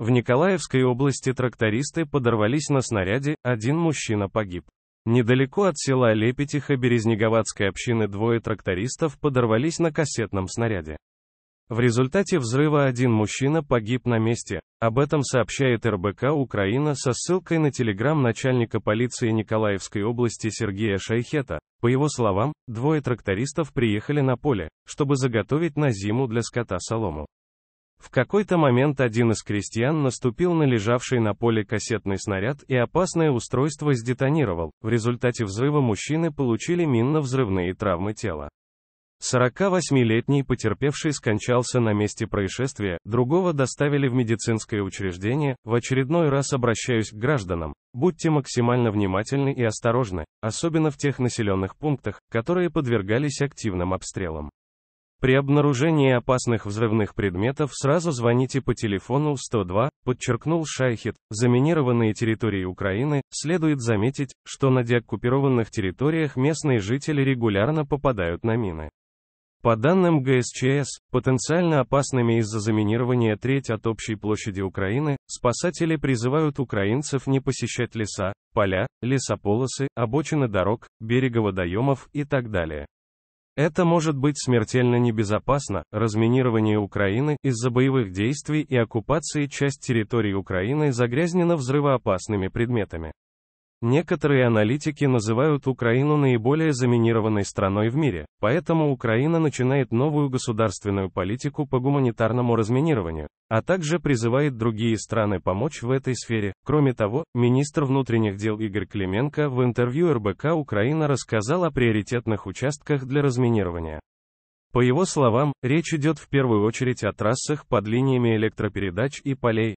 В Николаевской области трактористы подорвались на снаряде, один мужчина погиб. Недалеко от села Лепетиха Березниговатской общины двое трактористов подорвались на кассетном снаряде. В результате взрыва один мужчина погиб на месте. Об этом сообщает РБК Украина со ссылкой на телеграм начальника полиции Николаевской области Сергея Шайхета. По его словам, двое трактористов приехали на поле, чтобы заготовить на зиму для скота солому. В какой-то момент один из крестьян наступил на лежавший на поле кассетный снаряд и опасное устройство сдетонировал. В результате взрыва мужчины получили минно-взрывные травмы тела. 48-летний потерпевший скончался на месте происшествия, другого доставили в медицинское учреждение. В очередной раз обращаюсь к гражданам. Будьте максимально внимательны и осторожны, особенно в тех населенных пунктах, которые подвергались активным обстрелам. При обнаружении опасных взрывных предметов сразу звоните по телефону 102, подчеркнул Шайхет. Заминированные территории Украины, следует заметить, что на деоккупированных территориях местные жители регулярно попадают на мины. По данным ГСЧС, потенциально опасными из-за заминирования треть от общей площади Украины, спасатели призывают украинцев не посещать леса, поля, лесополосы, обочины дорог, берега водоемов и так далее. Это может быть смертельно небезопасно. Разминирование Украины из-за боевых действий и оккупации часть территории Украины загрязнена взрывоопасными предметами. Некоторые аналитики называют Украину наиболее заминированной страной в мире, поэтому Украина начинает новую государственную политику по гуманитарному разминированию, а также призывает другие страны помочь в этой сфере. Кроме того, министр внутренних дел Игорь Клименко в интервью РБК Украина рассказал о приоритетных участках для разминирования. По его словам, речь идет в первую очередь о трассах под линиями электропередач и полей,